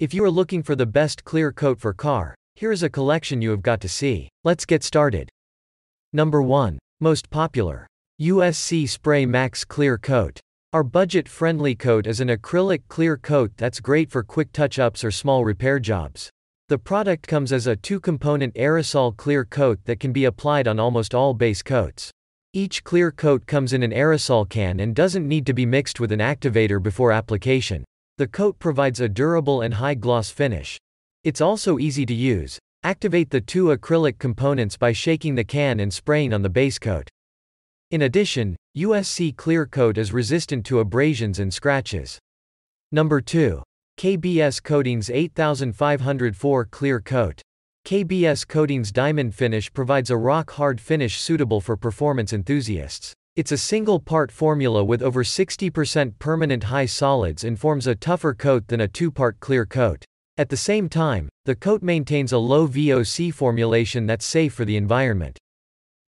If you are looking for the best clear coat for car, here is a collection you have got to see. Let's get started. Number 1. Most popular. USC Spray Max Clear Coat. Our budget-friendly coat is an acrylic clear coat that's great for quick touch-ups or small repair jobs. The product comes as a two-component aerosol clear coat that can be applied on almost all base coats. Each clear coat comes in an aerosol can and doesn't need to be mixed with an activator before application. The coat provides a durable and high gloss finish. It's also easy to use. Activate the two acrylic components by shaking the can and spraying on the base coat. In addition, USC Clear Coat is resistant to abrasions and scratches. Number 2. KBS Coatings 8504 Clear Coat. KBS Coatings Diamond Finish provides a rock-hard finish suitable for performance enthusiasts. It's a single-part formula with over 60% permanent high solids and forms a tougher coat than a two-part clear coat. At the same time, the coat maintains a low VOC formulation that's safe for the environment.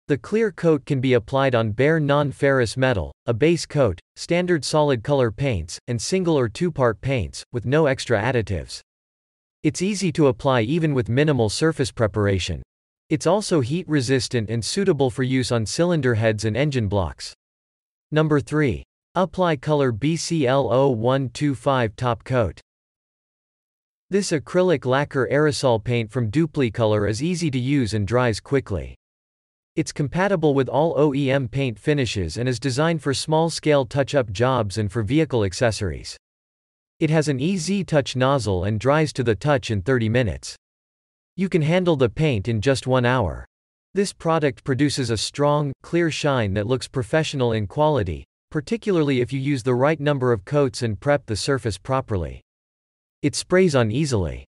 The clear coat can be applied on bare non-ferrous metal, a base coat, standard solid color paints, and single or two-part paints, with no extra additives. It's easy to apply even with minimal surface preparation. It's also heat resistant and suitable for use on cylinder heads and engine blocks. Number 3. Apply color BCL0125 top coat. This acrylic lacquer aerosol paint from Dupli Color is easy to use and dries quickly. It's compatible with all OEM paint finishes and is designed for small-scale touch-up jobs and for vehicle accessories. It has an easy touch nozzle and dries to the touch in 30 minutes. You can handle the paint in just one hour. This product produces a strong, clear shine that looks professional in quality, particularly if you use the right number of coats and prep the surface properly. It sprays on easily.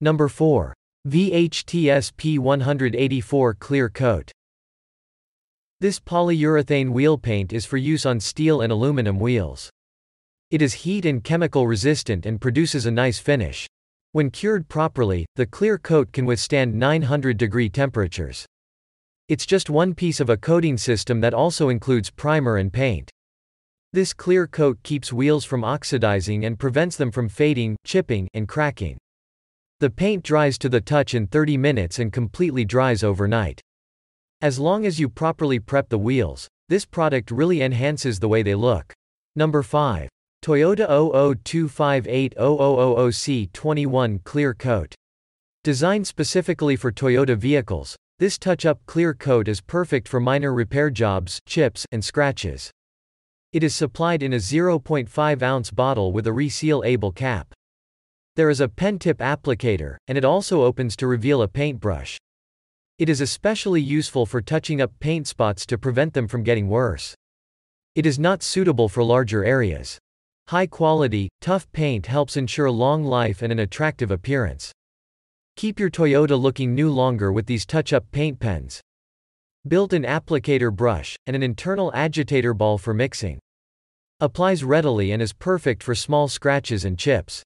Number 4. VHTS P184 Clear Coat. This polyurethane wheel paint is for use on steel and aluminum wheels. It is heat and chemical resistant and produces a nice finish. When cured properly, the clear coat can withstand 900 degree temperatures. It's just one piece of a coating system that also includes primer and paint. This clear coat keeps wheels from oxidizing and prevents them from fading, chipping, and cracking. The paint dries to the touch in 30 minutes and completely dries overnight. As long as you properly prep the wheels, this product really enhances the way they look. Number 5. Toyota 258000 c 21 Clear Coat. Designed specifically for Toyota vehicles, this touch-up clear coat is perfect for minor repair jobs, chips, and scratches. It is supplied in a 0.5-ounce bottle with a reseal-able cap. There is a pen tip applicator, and it also opens to reveal a paintbrush. It is especially useful for touching up paint spots to prevent them from getting worse. It is not suitable for larger areas. High quality, tough paint helps ensure long life and an attractive appearance. Keep your Toyota looking new longer with these touch-up paint pens. Built-in applicator brush, and an internal agitator ball for mixing. Applies readily and is perfect for small scratches and chips.